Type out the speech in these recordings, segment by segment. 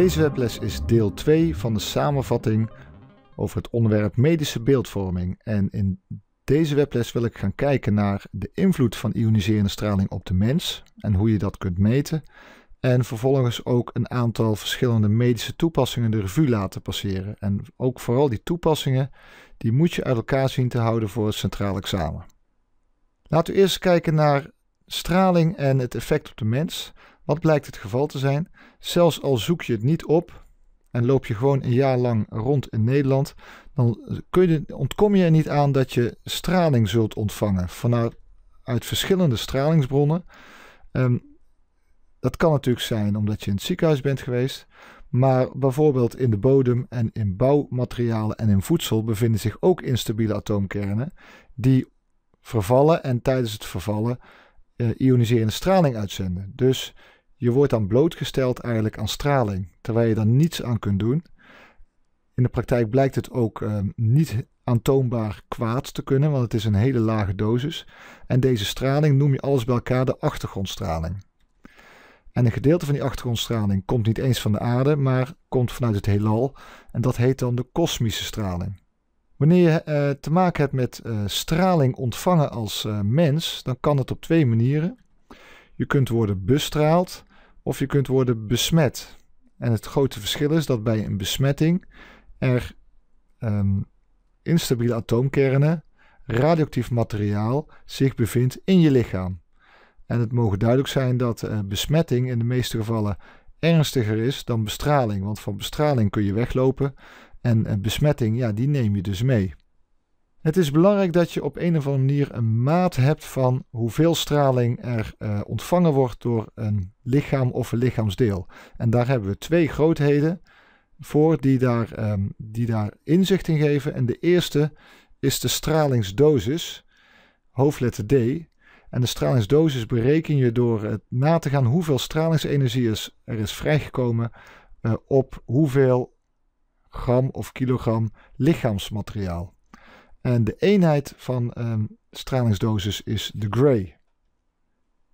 Deze webles is deel 2 van de samenvatting over het onderwerp medische beeldvorming. En in deze webles wil ik gaan kijken naar de invloed van ioniserende straling op de mens en hoe je dat kunt meten. En vervolgens ook een aantal verschillende medische toepassingen de revue laten passeren. En ook vooral die toepassingen, die moet je uit elkaar zien te houden voor het centraal examen. Laten we eerst kijken naar straling en het effect op de mens. Wat blijkt het geval te zijn? Zelfs al zoek je het niet op en loop je gewoon een jaar lang rond in Nederland, dan kun je, ontkom je er niet aan dat je straling zult ontvangen vanuit uit verschillende stralingsbronnen. Ehm, dat kan natuurlijk zijn omdat je in het ziekenhuis bent geweest, maar bijvoorbeeld in de bodem en in bouwmaterialen en in voedsel bevinden zich ook instabiele atoomkernen die vervallen en tijdens het vervallen eh, ioniserende straling uitzenden. Dus je wordt dan blootgesteld eigenlijk aan straling, terwijl je daar niets aan kunt doen. In de praktijk blijkt het ook ehm, niet aantoonbaar kwaad te kunnen, want het is een hele lage dosis. En deze straling noem je alles bij elkaar de achtergrondstraling. En een gedeelte van die achtergrondstraling komt niet eens van de aarde, maar komt vanuit het heelal. En dat heet dan de kosmische straling. Wanneer je eh, te maken hebt met eh, straling ontvangen als eh, mens, dan kan het op twee manieren. Je kunt worden bestraald of je kunt worden besmet. En het grote verschil is dat bij een besmetting er ehm, instabiele atoomkernen, radioactief materiaal zich bevindt in je lichaam. En het mogen duidelijk zijn dat besmetting in de meeste gevallen ernstiger is dan bestraling. Want van bestraling kun je weglopen en besmetting, ja, die neem je dus mee. Het is belangrijk dat je op een of andere manier een maat hebt van hoeveel straling er eh, ontvangen wordt door een lichaam of een lichaamsdeel. En daar hebben we twee grootheden voor die daar, ehm, die daar inzicht in geven. En de eerste is de stralingsdosis, hoofdletter D. En de stralingsdosis bereken je door na te gaan hoeveel stralingsenergie er is vrijgekomen eh, op hoeveel gram of kilogram lichaamsmateriaal. En de eenheid van ehm, stralingsdosis is de gray.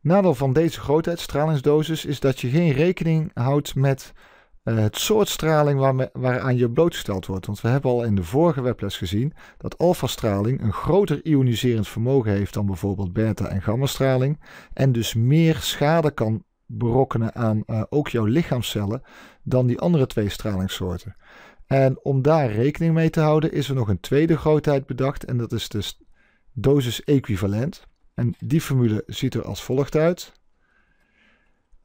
Nadeel van deze grootheid, stralingsdosis, is dat je geen rekening houdt met eh, het soort straling waar waaraan je blootgesteld wordt. Want we hebben al in de vorige webles gezien dat alfastraling een groter ioniserend vermogen heeft dan bijvoorbeeld beta- en gammastraling En dus meer schade kan berokkenen aan eh, ook jouw lichaamscellen dan die andere twee stralingssoorten. En om daar rekening mee te houden is er nog een tweede grootheid bedacht en dat is dus dosis equivalent. En die formule ziet er als volgt uit.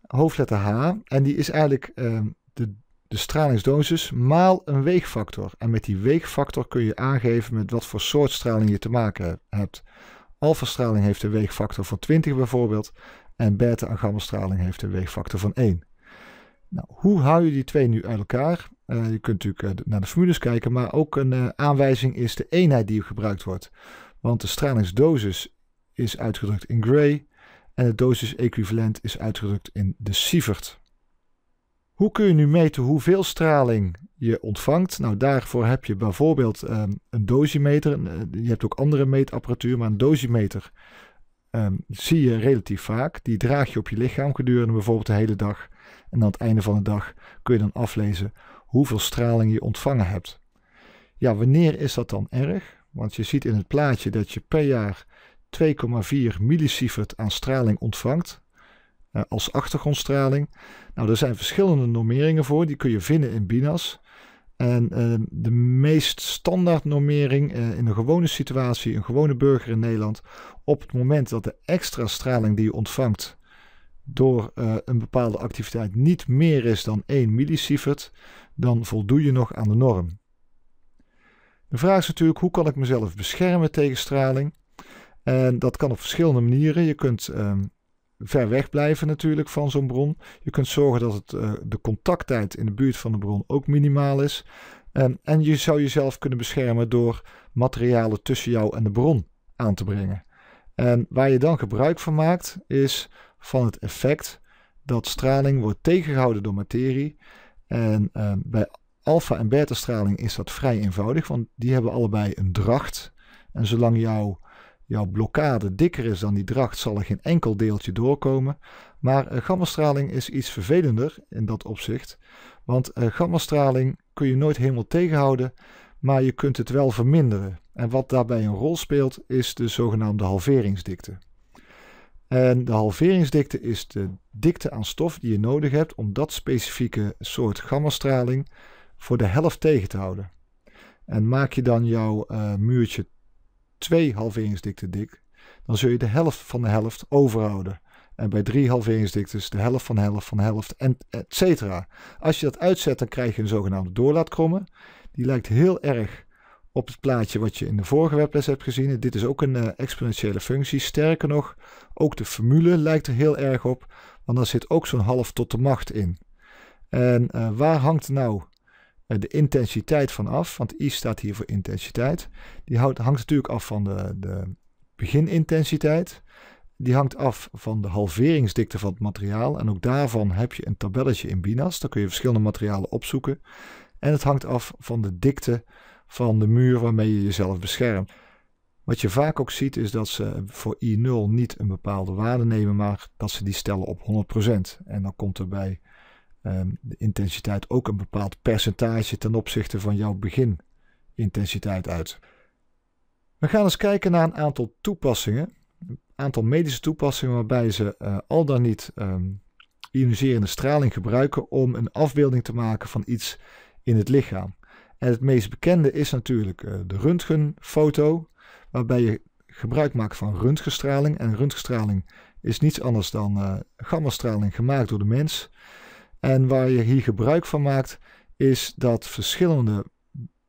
Hoofdletter H en die is eigenlijk ehm, de, de stralingsdosis maal een weegfactor. En met die weegfactor kun je aangeven met wat voor soort straling je te maken hebt. alpha straling heeft een weegfactor van 20 bijvoorbeeld en beta- en gamma-straling heeft een weegfactor van 1. Nou, hoe hou je die twee nu uit elkaar? Eh, je kunt natuurlijk eh, naar de formules kijken, maar ook een eh, aanwijzing is de eenheid die gebruikt wordt. Want de stralingsdosis is uitgedrukt in gray en het dosis-equivalent is uitgedrukt in de sievert. Hoe kun je nu meten hoeveel straling je ontvangt? Nou, daarvoor heb je bijvoorbeeld ehm, een dosimeter. Je hebt ook andere meetapparatuur, maar een dosimeter ehm, zie je relatief vaak. Die draag je op je lichaam gedurende bijvoorbeeld de hele dag. En aan het einde van de dag kun je dan aflezen hoeveel straling je ontvangen hebt. Ja, wanneer is dat dan erg? Want je ziet in het plaatje dat je per jaar 2,4 millisievert aan straling ontvangt eh, als achtergrondstraling. Nou, er zijn verschillende normeringen voor, die kun je vinden in BINAS. En eh, de meest standaard normering eh, in een gewone situatie, een gewone burger in Nederland, op het moment dat de extra straling die je ontvangt door eh, een bepaalde activiteit niet meer is dan 1 millisievert, dan voldoe je nog aan de norm. De vraag is natuurlijk hoe kan ik mezelf beschermen tegen straling? En dat kan op verschillende manieren. Je kunt ehm, ver weg blijven natuurlijk van zo'n bron. Je kunt zorgen dat het, eh, de contacttijd in de buurt van de bron ook minimaal is. en je zou jezelf kunnen beschermen door materialen tussen jou en de bron aan te brengen. En waar je dan gebruik van maakt is van het effect dat straling wordt tegengehouden door materie. En ehm, bij alfa- en beta-straling is dat vrij eenvoudig, want die hebben allebei een dracht. En zolang jouw jouw blokkade dikker is dan die dracht, zal er geen enkel deeltje doorkomen. Maar uh, gammastraling is iets vervelender in dat opzicht. Want eh, gammastraling kun je nooit helemaal tegenhouden, maar je kunt het wel verminderen. En wat daarbij een rol speelt, is de zogenaamde halveringsdikte. En de halveringsdikte is de dikte aan stof die je nodig hebt om dat specifieke soort gammastraling voor de helft tegen te houden. En maak je dan jouw eh, muurtje twee halveringsdikte dik, dan zul je de helft van de helft overhouden. En bij drie halveringsdiktes de helft van de helft van de helft, en et cetera. Als je dat uitzet, dan krijg je een zogenaamde doorlaatkrommen. Die lijkt heel erg op het plaatje wat je in de vorige webles hebt gezien. Dit is ook een eh, exponentiële functie. Sterker nog, ook de formule lijkt er heel erg op, want daar zit ook zo'n half tot de macht in. En eh, waar hangt nou eh, de intensiteit van af? Want I staat hier voor intensiteit. Die hangt, hangt natuurlijk af van de, de beginintensiteit. Die hangt af van de halveringsdikte van het materiaal. En ook daarvan heb je een tabelletje in Binas. Daar kun je verschillende materialen opzoeken. En het hangt af van de dikte van de muur waarmee je jezelf beschermt. Wat je vaak ook ziet is dat ze voor I0 niet een bepaalde waarde nemen, maar dat ze die stellen op 100%. En dan komt er bij ehm, de intensiteit ook een bepaald percentage ten opzichte van jouw beginintensiteit uit. We gaan eens kijken naar een aantal toepassingen, een aantal medische toepassingen waarbij ze eh, al dan niet um, ehm, ioniserende straling gebruiken om een afbeelding te maken van iets in het lichaam het meest bekende is natuurlijk eh, de röntgenfoto, waarbij je gebruik maakt van röntgenstraling. En röntgenstraling is niets anders dan eh, gammastraling gemaakt door de mens. En waar je hier gebruik van maakt, is dat verschillende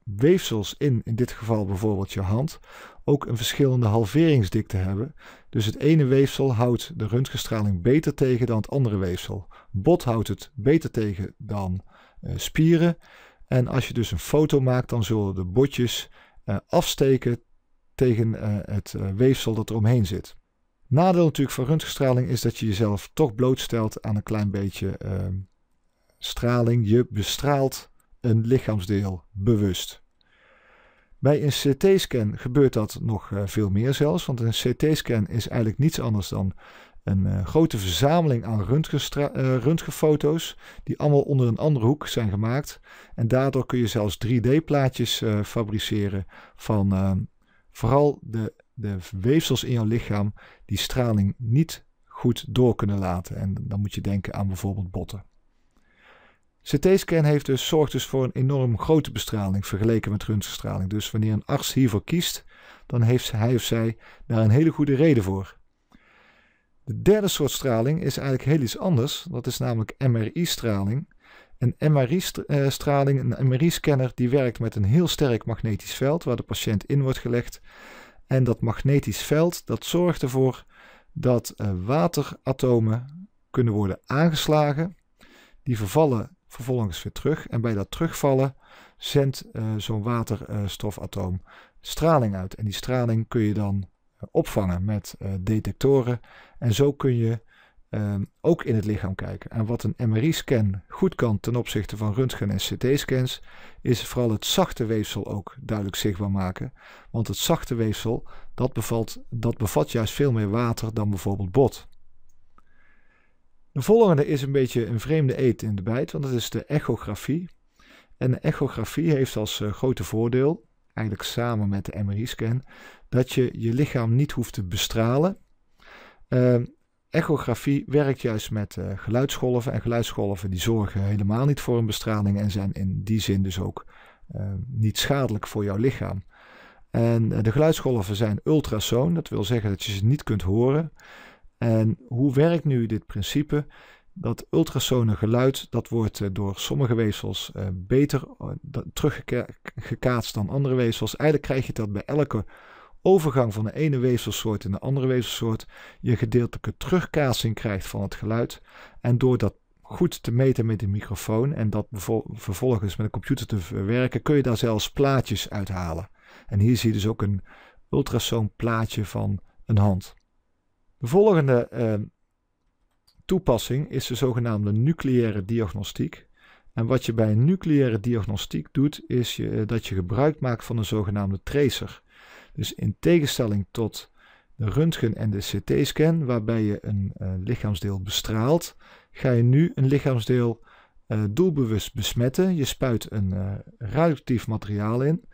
weefsels in, in dit geval bijvoorbeeld je hand, ook een verschillende halveringsdikte hebben. Dus het ene weefsel houdt de röntgenstraling beter tegen dan het andere weefsel. Bot houdt het beter tegen dan eh, spieren. En als je dus een foto maakt, dan zullen de botjes eh, afsteken tegen eh, het eh, weefsel dat er omheen zit. Nadeel natuurlijk van röntgenstraling is dat je jezelf toch blootstelt aan een klein beetje ehm, straling. Je bestraalt een lichaamsdeel bewust. Bij een CT-scan gebeurt dat nog veel meer zelfs, want een CT-scan is eigenlijk niets anders dan een eh, grote verzameling aan eh, röntgenfoto's, die allemaal onder een andere hoek zijn gemaakt. En daardoor kun je zelfs 3D-plaatjes eh, fabriceren van ehm, vooral de, de weefsels in jouw lichaam die straling niet goed door kunnen laten. En dan moet je denken aan bijvoorbeeld botten. CT-scan heeft dus, zorgt dus voor een enorm grote bestraling vergeleken met röntgenstraling. Dus wanneer een arts hiervoor kiest, dan heeft hij of zij daar een hele goede reden voor. De derde soort straling is eigenlijk heel iets anders. Dat is namelijk MRI-straling. Een MRI-straling, eh, een MRI-scanner, die werkt met een heel sterk magnetisch veld waar de patiënt in wordt gelegd. En dat magnetisch veld dat zorgt ervoor dat eh, wateratomen kunnen worden aangeslagen. Die vervallen vervolgens weer terug. En bij dat terugvallen zendt eh, zo'n waterstofatoom straling uit. En die straling kun je dan opvangen met eh, detectoren. En zo kun je ehm, ook in het lichaam kijken. En wat een MRI-scan goed kan ten opzichte van röntgen- en CT-scans, is vooral het zachte weefsel ook duidelijk zichtbaar maken. Want het zachte weefsel, dat, dat bevat juist veel meer water dan bijvoorbeeld bot. De volgende is een beetje een vreemde eet in de bijt, want dat is de echografie. En de echografie heeft als eh, grote voordeel eigenlijk samen met de MRI-scan, dat je je lichaam niet hoeft te bestralen. Ehm, echografie werkt juist met eh, geluidsgolven en geluidsgolven die zorgen helemaal niet voor een bestraling en zijn in die zin dus ook ehm, niet schadelijk voor jouw lichaam. En eh, de geluidsgolven zijn ultrasoon, dat wil zeggen dat je ze niet kunt horen. En hoe werkt nu dit principe? dat ultrasone geluid, dat wordt eh, door sommige weefsels eh, beter eh, teruggekaatst dan andere weefsels. Eigenlijk krijg je dat bij elke overgang van de ene weefselsoort in de andere weefselsoort je gedeeltelijke terugkaatsing krijgt van het geluid. En door dat goed te meten met een microfoon en dat vervolgens met een computer te verwerken, kun je daar zelfs plaatjes uithalen. En hier zie je dus ook een ultrasoonplaatje van een hand. De volgende toepassing is de zogenaamde nucleaire diagnostiek. En wat je bij een nucleaire diagnostiek doet, is je, eh, dat je gebruik maakt van een zogenaamde tracer. Dus in tegenstelling tot de röntgen en de CT-scan, waarbij je een eh, lichaamsdeel bestraalt, ga je nu een lichaamsdeel eh, doelbewust besmetten. Je spuit een radioactief materiaal in,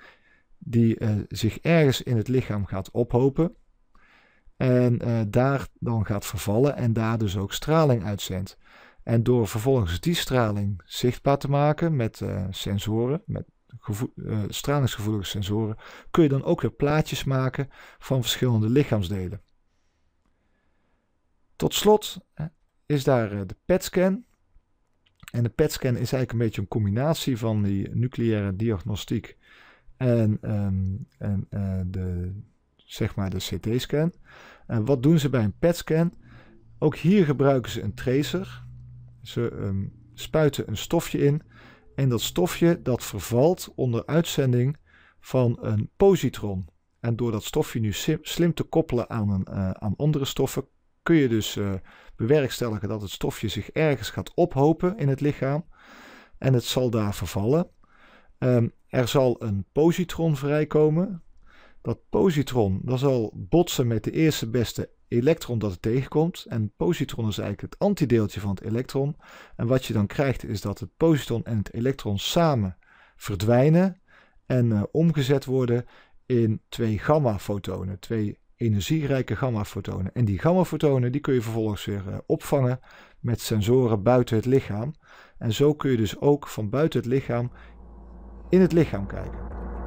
die zich ergens in het lichaam gaat ophopen. En eh, daar dan gaat vervallen en daar dus ook straling uitzendt. En door vervolgens die straling zichtbaar te maken met eh, sensoren, met eh, stralingsgevoelige sensoren, kun je dan ook weer plaatjes maken van verschillende lichaamsdelen. Tot slot is daar de PET-scan. En de PET-scan is eigenlijk een beetje een combinatie van die nucleaire diagnostiek en, ehm, en de zeg maar de CT-scan. En wat doen ze bij een PET-scan? Ook hier gebruiken ze een tracer. Ze ehm, spuiten een stofje in en dat stofje dat vervalt onder uitzending van een positron. En door dat stofje nu slim te koppelen aan, een, eh, aan andere stoffen, kun je dus eh, bewerkstelligen dat het stofje zich ergens gaat ophopen in het lichaam. En het zal daar vervallen. Ehm, er zal een positron vrijkomen dat positron, dat zal botsen met de eerste beste elektron dat het tegenkomt. En positron is eigenlijk het antideeltje van het elektron. En wat je dan krijgt is dat het positron en het elektron samen verdwijnen en eh, omgezet worden in twee gamma-fotonen, twee energierijke gamma-fotonen. En die gamma-fotonen die kun je vervolgens weer eh, opvangen met sensoren buiten het lichaam. En zo kun je dus ook van buiten het lichaam in het lichaam kijken.